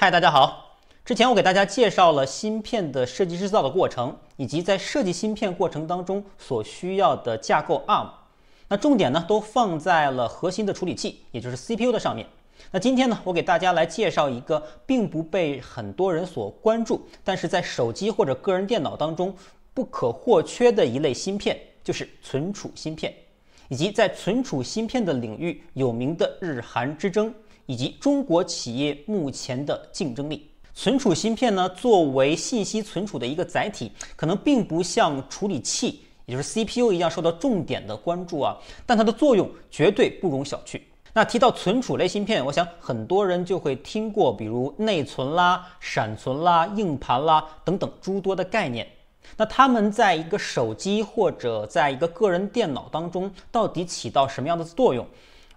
嗨，大家好。之前我给大家介绍了芯片的设计制造的过程，以及在设计芯片过程当中所需要的架构 ARM。那重点呢都放在了核心的处理器，也就是 CPU 的上面。那今天呢，我给大家来介绍一个并不被很多人所关注，但是在手机或者个人电脑当中不可或缺的一类芯片，就是存储芯片，以及在存储芯片的领域有名的日韩之争。以及中国企业目前的竞争力。存储芯片呢，作为信息存储的一个载体，可能并不像处理器，也就是 CPU 一样受到重点的关注啊，但它的作用绝对不容小觑。那提到存储类芯片，我想很多人就会听过，比如内存啦、闪存啦、硬盘啦等等诸多的概念。那它们在一个手机或者在一个个人电脑当中，到底起到什么样的作用？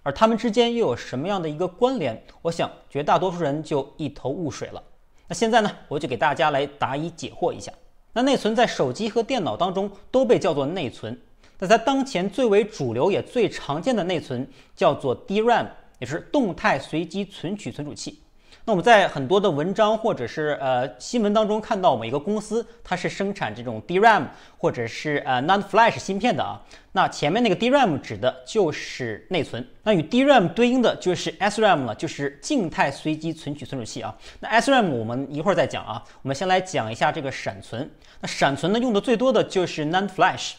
而它们之间又有什么样的一个关联？我想绝大多数人就一头雾水了。那现在呢，我就给大家来答疑解惑一下。那内存在手机和电脑当中都被叫做内存。那在当前最为主流也最常见的内存叫做 DRAM，也是动态随机存取存储器。那我们在很多的文章或者是呃新闻当中看到，某一个公司它是生产这种 DRAM 或者是呃 NAND Flash 芯片的啊。那前面那个 DRAM 指的就是内存，那与 DRAM 对应的就是 SRAM 了，就是静态随机存取存储器啊。那 SRAM 我们一会儿再讲啊，我们先来讲一下这个闪存。那闪存呢，用的最多的就是 NAND Flash。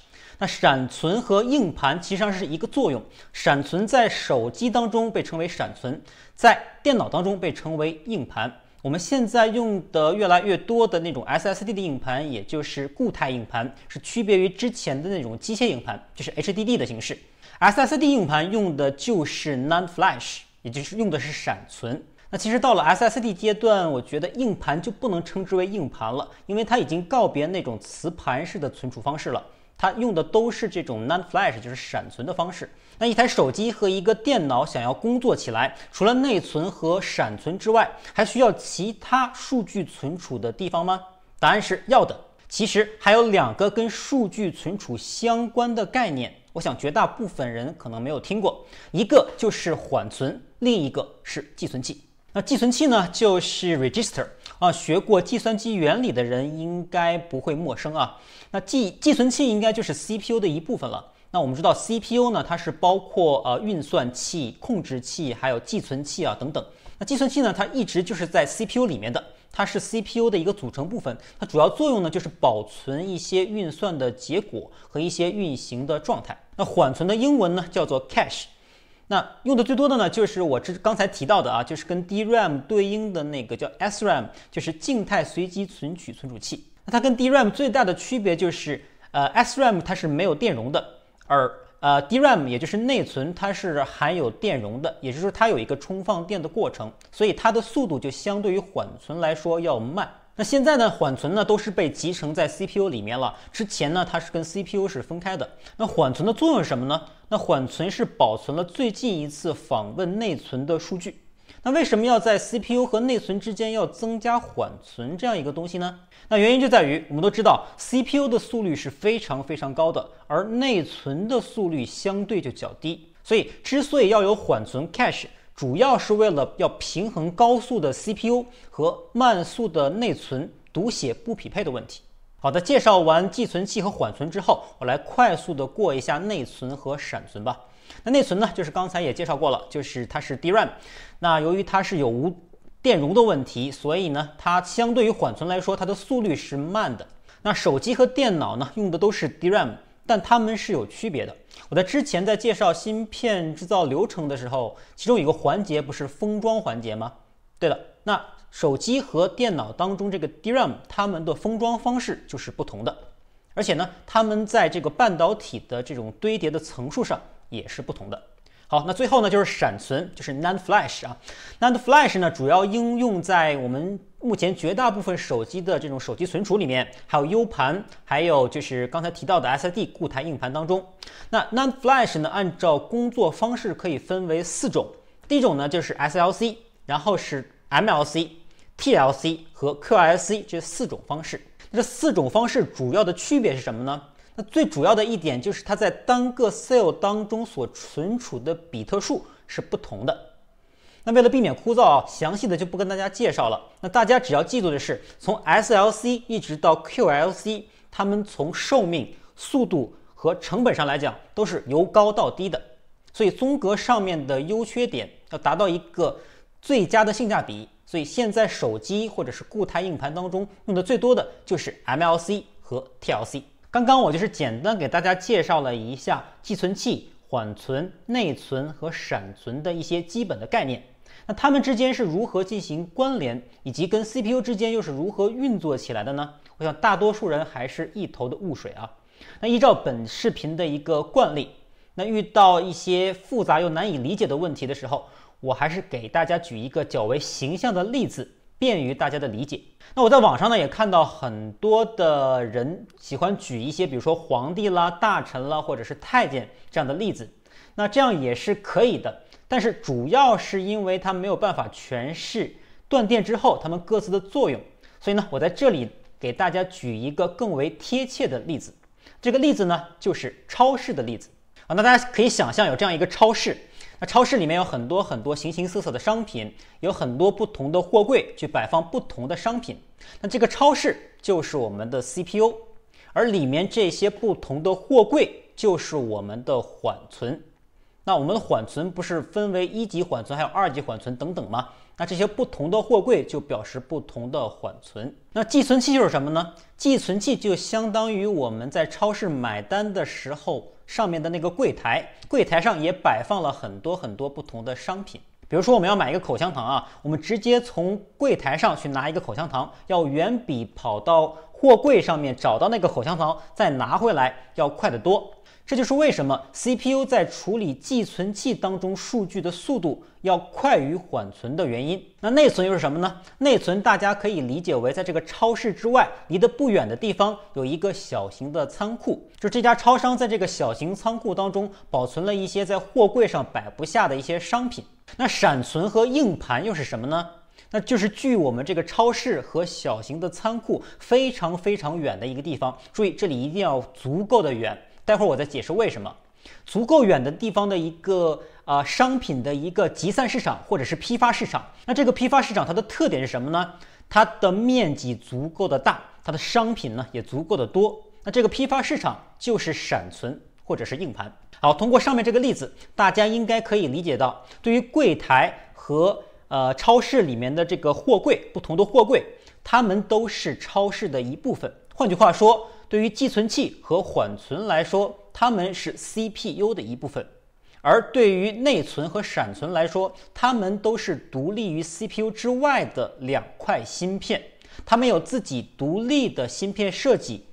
闪存和硬盘其实上是一个作用，闪存在手机当中被称为闪存，在电脑当中被称为硬盘。我们现在用的越来越多的那种 SSD 的硬盘，也就是固态硬盘，是区别于之前的那种机械硬盘，就是 HDD 的形式。SSD 硬盘用的就是 NAND Flash，也就是用的是闪存。那其实到了 SSD 阶段，我觉得硬盘就不能称之为硬盘了，因为它已经告别那种磁盘式的存储方式了。它用的都是这种 NAND Flash，就是闪存的方式。那一台手机和一个电脑想要工作起来，除了内存和闪存之外，还需要其他数据存储的地方吗？答案是要的。其实还有两个跟数据存储相关的概念，我想绝大部分人可能没有听过，一个就是缓存，另一个是寄存器。那寄存器呢，就是 register 啊，学过计算机原理的人应该不会陌生啊。那寄寄存器应该就是 CPU 的一部分了。那我们知道 CPU 呢，它是包括呃运算器、控制器，还有寄存器啊等等。那寄存器呢，它一直就是在 CPU 里面的，它是 CPU 的一个组成部分。它主要作用呢，就是保存一些运算的结果和一些运行的状态。那缓存的英文呢，叫做 cache。那用的最多的呢，就是我这刚才提到的啊，就是跟 DRAM 对应的那个叫 SRAM，就是静态随机存取存储器。那它跟 DRAM 最大的区别就是，呃，SRAM 它是没有电容的，而呃 DRAM 也就是内存，它是含有电容的，也就是说它有一个充放电的过程，所以它的速度就相对于缓存来说要慢。那现在呢？缓存呢都是被集成在 CPU 里面了。之前呢，它是跟 CPU 是分开的。那缓存的作用是什么呢？那缓存是保存了最近一次访问内存的数据。那为什么要在 CPU 和内存之间要增加缓存这样一个东西呢？那原因就在于我们都知道，CPU 的速率是非常非常高的，而内存的速率相对就较低。所以，之所以要有缓存 cache。主要是为了要平衡高速的 CPU 和慢速的内存读写不匹配的问题。好的，介绍完寄存器和缓存之后，我来快速的过一下内存和闪存吧。那内存呢，就是刚才也介绍过了，就是它是 DRAM。那由于它是有无电容的问题，所以呢，它相对于缓存来说，它的速率是慢的。那手机和电脑呢，用的都是 DRAM。但它们是有区别的。我在之前在介绍芯片制造流程的时候，其中有一个环节不是封装环节吗？对了，那手机和电脑当中这个 DRAM，它们的封装方式就是不同的，而且呢，它们在这个半导体的这种堆叠的层数上也是不同的。好，那最后呢就是闪存，就是 NAND Flash 啊，NAND Flash 呢主要应用在我们。目前绝大部分手机的这种手机存储里面，还有 U 盘，还有就是刚才提到的 S D 固态硬盘当中，那 NAND Flash 呢，按照工作方式可以分为四种。第一种呢就是 S L C，然后是 M L C、T L C 和 Q L C 这四种方式。这四种方式主要的区别是什么呢？那最主要的一点就是它在单个 cell 当中所存储的比特数是不同的。那为了避免枯燥啊，详细的就不跟大家介绍了。那大家只要记住的是，从 SLC 一直到 QLC，它们从寿命、速度和成本上来讲，都是由高到低的。所以，综合上面的优缺点，要达到一个最佳的性价比。所以，现在手机或者是固态硬盘当中用的最多的就是 MLC 和 TLC。刚刚我就是简单给大家介绍了一下寄存器、缓存、内存和闪存的一些基本的概念。那它们之间是如何进行关联，以及跟 CPU 之间又是如何运作起来的呢？我想大多数人还是一头的雾水啊。那依照本视频的一个惯例，那遇到一些复杂又难以理解的问题的时候，我还是给大家举一个较为形象的例子，便于大家的理解。那我在网上呢也看到很多的人喜欢举一些，比如说皇帝啦、大臣啦，或者是太监这样的例子。那这样也是可以的，但是主要是因为它没有办法诠释断电之后它们各自的作用，所以呢，我在这里给大家举一个更为贴切的例子。这个例子呢，就是超市的例子啊。那大家可以想象有这样一个超市，那超市里面有很多很多形形色色的商品，有很多不同的货柜去摆放不同的商品。那这个超市就是我们的 CPU，而里面这些不同的货柜就是我们的缓存。那我们的缓存不是分为一级缓存还有二级缓存等等吗？那这些不同的货柜就表示不同的缓存。那寄存器就是什么呢？寄存器就相当于我们在超市买单的时候上面的那个柜台，柜台上也摆放了很多很多不同的商品。比如说我们要买一个口香糖啊，我们直接从柜台上去拿一个口香糖，要远比跑到货柜上面找到那个口香糖再拿回来要快得多。这就是为什么 CPU 在处理寄存器当中数据的速度要快于缓存的原因。那内存又是什么呢？内存大家可以理解为在这个超市之外，离得不远的地方有一个小型的仓库，就这家超商在这个小型仓库当中保存了一些在货柜上摆不下的一些商品。那闪存和硬盘又是什么呢？那就是距我们这个超市和小型的仓库非常非常远的一个地方。注意，这里一定要足够的远。待会儿我再解释为什么足够远的地方的一个啊商品的一个集散市场或者是批发市场，那这个批发市场它的特点是什么呢？它的面积足够的大，它的商品呢也足够的多。那这个批发市场就是闪存或者是硬盘。好，通过上面这个例子，大家应该可以理解到，对于柜台和呃超市里面的这个货柜，不同的货柜它们都是超市的一部分。换句话说。对于寄存器和缓存来说，它们是 CPU 的一部分；而对于内存和闪存来说，它们都是独立于 CPU 之外的两块芯片，它们有自己独立的芯片设计、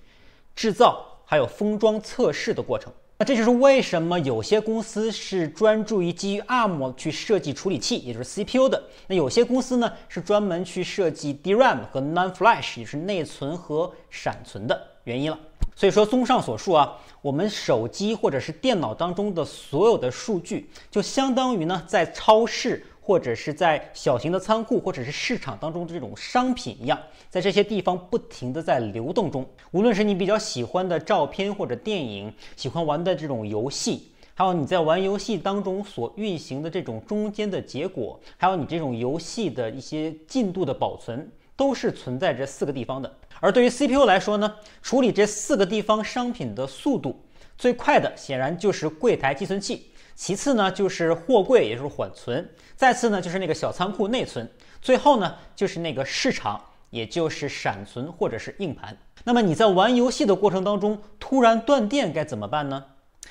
制造，还有封装测试的过程。那这就是为什么有些公司是专注于基于 ARM 去设计处理器，也就是 CPU 的；那有些公司呢，是专门去设计 DRAM 和 Non Flash，也就是内存和闪存的。原因了，所以说，综上所述啊，我们手机或者是电脑当中的所有的数据，就相当于呢，在超市或者是在小型的仓库或者是市场当中的这种商品一样，在这些地方不停的在流动中。无论是你比较喜欢的照片或者电影，喜欢玩的这种游戏，还有你在玩游戏当中所运行的这种中间的结果，还有你这种游戏的一些进度的保存，都是存在这四个地方的。而对于 CPU 来说呢，处理这四个地方商品的速度最快的，显然就是柜台寄存器，其次呢就是货柜，也就是缓存，再次呢就是那个小仓库内存，最后呢就是那个市场，也就是闪存或者是硬盘。那么你在玩游戏的过程当中突然断电该怎么办呢？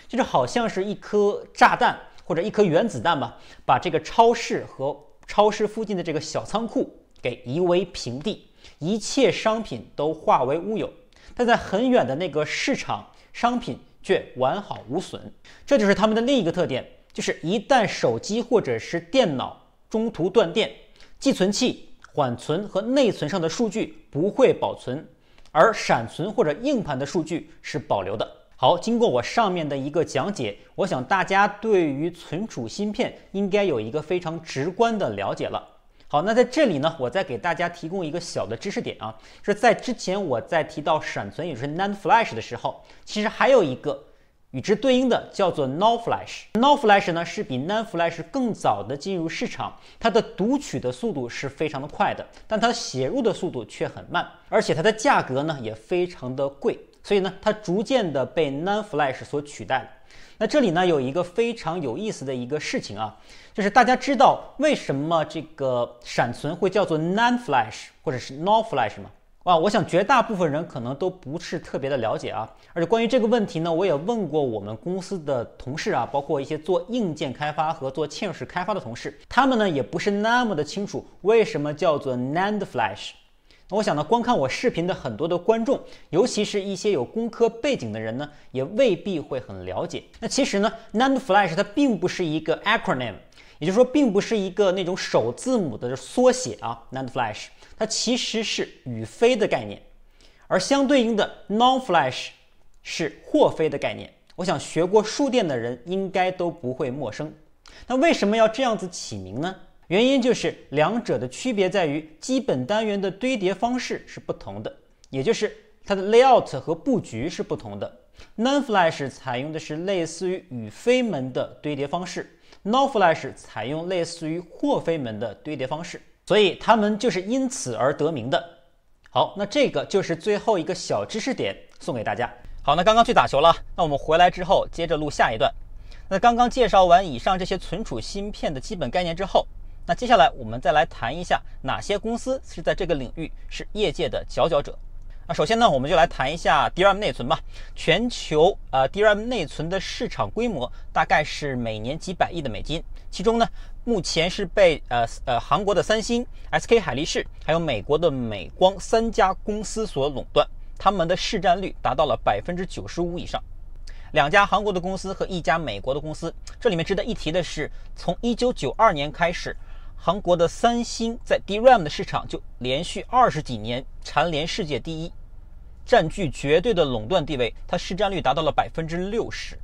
就是好像是一颗炸弹或者一颗原子弹吧，把这个超市和超市附近的这个小仓库给夷为平地。一切商品都化为乌有，但在很远的那个市场，商品却完好无损。这就是它们的另一个特点，就是一旦手机或者是电脑中途断电，寄存器、缓存和内存上的数据不会保存，而闪存或者硬盘的数据是保留的。好，经过我上面的一个讲解，我想大家对于存储芯片应该有一个非常直观的了解了。好，那在这里呢，我再给大家提供一个小的知识点啊，说是在之前我在提到闪存，也就是 NAND Flash 的时候，其实还有一个与之对应的，叫做 NOR Flash。NOR Flash 呢，是比 NAND Flash 更早的进入市场，它的读取的速度是非常的快的，但它的写入的速度却很慢，而且它的价格呢也非常的贵，所以呢，它逐渐的被 NAND Flash 所取代了。那这里呢有一个非常有意思的一个事情啊，就是大家知道为什么这个闪存会叫做 NAND flash 或者是 NOR flash 吗？啊，我想绝大部分人可能都不是特别的了解啊。而且关于这个问题呢，我也问过我们公司的同事啊，包括一些做硬件开发和做嵌入式开发的同事，他们呢也不是那么的清楚为什么叫做 NAND flash。我想呢，观看我视频的很多的观众，尤其是一些有工科背景的人呢，也未必会很了解。那其实呢 n a n d f l a s h 它并不是一个 acronym，也就是说，并不是一个那种首字母的缩写啊。n a n d f l a s h 它其实是“与非”的概念，而相对应的 non-flash 是“或非”的概念。我想学过数电的人应该都不会陌生。那为什么要这样子起名呢？原因就是两者的区别在于基本单元的堆叠方式是不同的，也就是它的 layout 和布局是不同的。Non-flash 采用的是类似于与非门的堆叠方式，Non-flash 采用类似于或非门的堆叠方式，所以它们就是因此而得名的。好，那这个就是最后一个小知识点送给大家。好，那刚刚去打球了，那我们回来之后接着录下一段。那刚刚介绍完以上这些存储芯片的基本概念之后。那接下来我们再来谈一下哪些公司是在这个领域是业界的佼佼者。那首先呢，我们就来谈一下 DRAM 内存吧。全球呃 DRAM 内存的市场规模大概是每年几百亿的美金，其中呢，目前是被呃呃韩国的三星、SK 海力士，还有美国的美光三家公司所垄断，他们的市占率达到了百分之九十五以上。两家韩国的公司和一家美国的公司。这里面值得一提的是，从一九九二年开始。韩国的三星在 DRAM 的市场就连续二十几年蝉联世界第一，占据绝对的垄断地位，它市占率达到了百分之六十。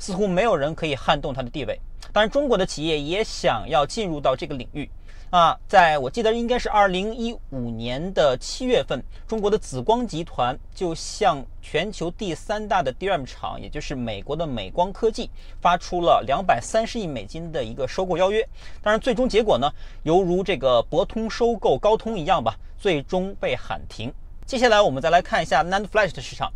似乎没有人可以撼动它的地位。当然，中国的企业也想要进入到这个领域。啊，在我记得应该是二零一五年的七月份，中国的紫光集团就向全球第三大的 DRAM 厂，也就是美国的美光科技发出了两百三十亿美金的一个收购邀约。当然，最终结果呢，犹如这个博通收购高通一样吧，最终被喊停。接下来，我们再来看一下 NAND Flash 的市场。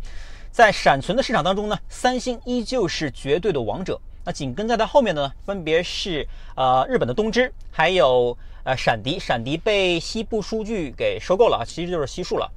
在闪存的市场当中呢，三星依旧是绝对的王者。那紧跟在它后面的呢，分别是呃日本的东芝，还有呃闪迪。闪迪被西部数据给收购了啊，其实就是西数了。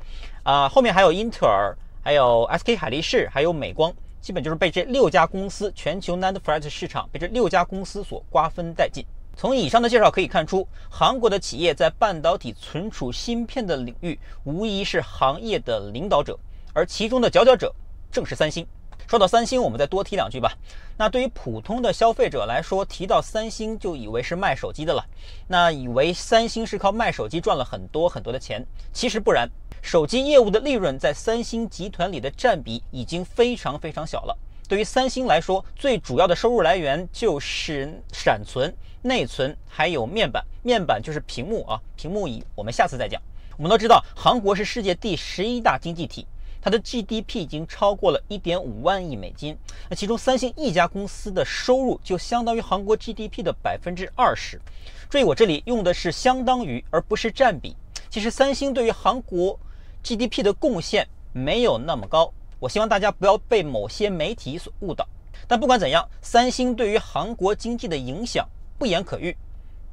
啊，后面还有英特尔，还有 SK 海力士，还有美光，基本就是被这六家公司全球 NAND flash 市场被这六家公司所瓜分殆尽。从以上的介绍可以看出，韩国的企业在半导体存储芯片的领域无疑是行业的领导者，而其中的佼佼者。正是三星。说到三星，我们再多提两句吧。那对于普通的消费者来说，提到三星就以为是卖手机的了，那以为三星是靠卖手机赚了很多很多的钱。其实不然，手机业务的利润在三星集团里的占比已经非常非常小了。对于三星来说，最主要的收入来源就是闪存、内存，还有面板。面板就是屏幕啊，屏幕以我们下次再讲。我们都知道，韩国是世界第十一大经济体。它的 GDP 已经超过了一点五万亿美金，那其中三星一家公司的收入就相当于韩国 GDP 的百分之二十。注意，我这里用的是相当于，而不是占比。其实三星对于韩国 GDP 的贡献没有那么高，我希望大家不要被某些媒体所误导。但不管怎样，三星对于韩国经济的影响不言可喻，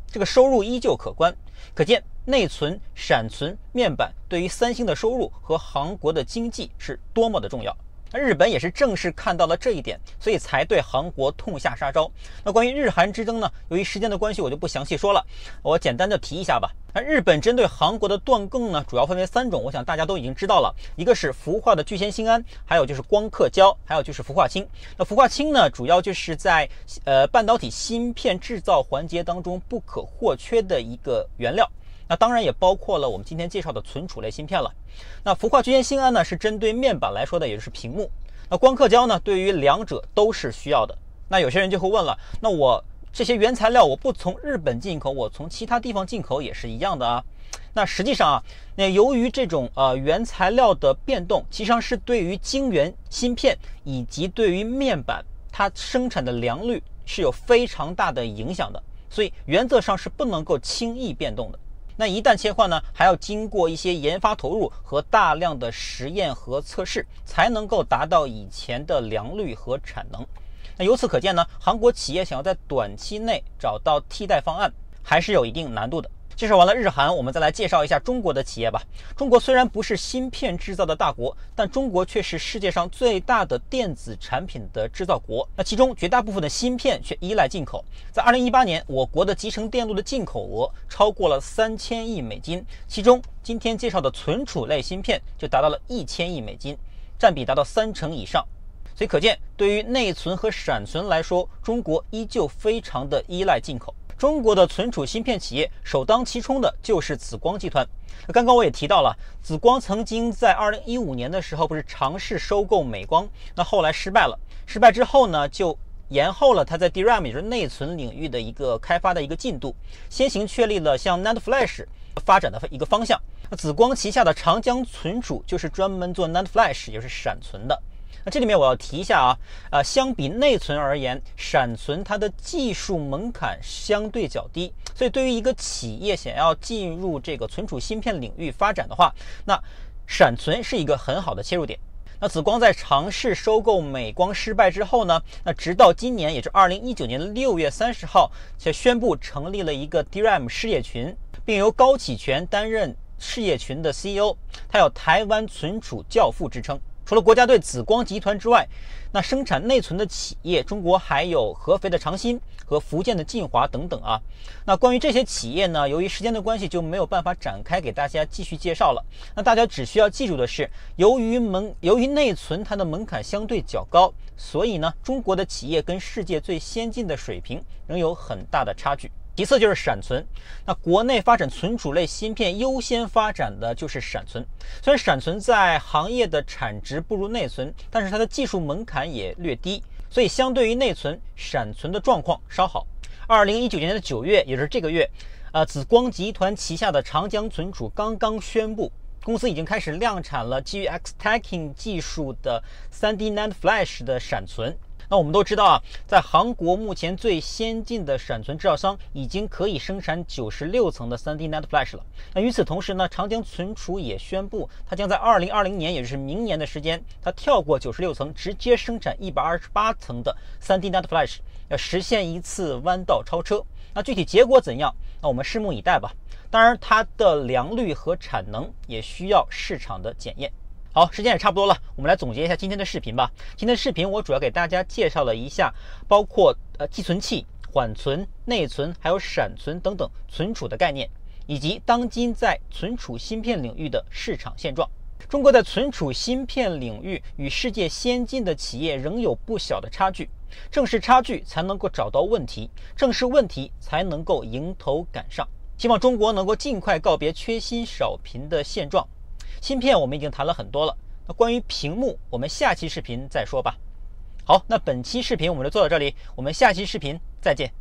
这个收入依旧可观，可见。内存、闪存面板对于三星的收入和韩国的经济是多么的重要。那日本也是正是看到了这一点，所以才对韩国痛下杀招。那关于日韩之争呢？由于时间的关系，我就不详细说了，我简单的提一下吧。那日本针对韩国的断供呢，主要分为三种，我想大家都已经知道了，一个是氟化的聚酰酰胺，还有就是光刻胶，还有就是氟化氢。那氟化氢呢，主要就是在呃半导体芯片制造环节当中不可或缺的一个原料。那当然也包括了我们今天介绍的存储类芯片了。那氟化聚酰胺呢，是针对面板来说的，也就是屏幕。那光刻胶呢，对于两者都是需要的。那有些人就会问了，那我这些原材料我不从日本进口，我从其他地方进口也是一样的啊？那实际上啊，那由于这种呃原材料的变动，其实上是对于晶圆芯片以及对于面板它生产的良率是有非常大的影响的，所以原则上是不能够轻易变动的。那一旦切换呢，还要经过一些研发投入和大量的实验和测试，才能够达到以前的良率和产能。那由此可见呢，韩国企业想要在短期内找到替代方案，还是有一定难度的。介绍完了日韩，我们再来介绍一下中国的企业吧。中国虽然不是芯片制造的大国，但中国却是世界上最大的电子产品的制造国。那其中绝大部分的芯片却依赖进口。在2018年，我国的集成电路的进口额超过了3000亿美金，其中今天介绍的存储类芯片就达到了1000亿美金，占比达到三成以上。所以可见，对于内存和闪存来说，中国依旧非常的依赖进口。中国的存储芯片企业首当其冲的就是紫光集团。刚刚我也提到了，紫光曾经在二零一五年的时候，不是尝试收购美光，那后来失败了。失败之后呢，就延后了它在 DRAM 也就是内存领域的一个开发的一个进度，先行确立了像 NAND Flash 发展的一个方向。紫光旗下的长江存储就是专门做 NAND Flash，也是闪存的。那这里面我要提一下啊，呃，相比内存而言，闪存它的技术门槛相对较低，所以对于一个企业想要进入这个存储芯片领域发展的话，那闪存是一个很好的切入点。那紫光在尝试收购美光失败之后呢，那直到今年，也就是二零一九年六月三十号才宣布成立了一个 DRAM 事业群，并由高启全担任事业群的 CEO，他有台湾存储教父之称。除了国家队紫光集团之外，那生产内存的企业，中国还有合肥的长鑫和福建的晋华等等啊。那关于这些企业呢，由于时间的关系就没有办法展开给大家继续介绍了。那大家只需要记住的是，由于门由于内存它的门槛相对较高，所以呢，中国的企业跟世界最先进的水平仍有很大的差距。其次就是闪存，那国内发展存储类芯片优先发展的就是闪存。虽然闪存在行业的产值不如内存，但是它的技术门槛也略低，所以相对于内存，闪存的状况稍好。二零一九年的九月，也就是这个月，呃，紫光集团旗下的长江存储刚刚宣布，公司已经开始量产了基于 Xtacking 技术的 3D NAND Flash 的闪存。那我们都知道啊，在韩国目前最先进的闪存制造商已经可以生产九十六层的三 D NAND Flash 了。那与此同时呢，长江存储也宣布，它将在二零二零年，也就是明年的时间，它跳过九十六层，直接生产一百二十八层的三 D NAND Flash，要实现一次弯道超车。那具体结果怎样？那我们拭目以待吧。当然，它的良率和产能也需要市场的检验。好，时间也差不多了，我们来总结一下今天的视频吧。今天的视频我主要给大家介绍了一下，包括呃寄存器、缓存、内存，还有闪存等等存储的概念，以及当今在存储芯片领域的市场现状。中国在存储芯片领域与世界先进的企业仍有不小的差距，正是差距才能够找到问题，正是问题才能够迎头赶上。希望中国能够尽快告别缺芯少频的现状。芯片我们已经谈了很多了，那关于屏幕，我们下期视频再说吧。好，那本期视频我们就做到这里，我们下期视频再见。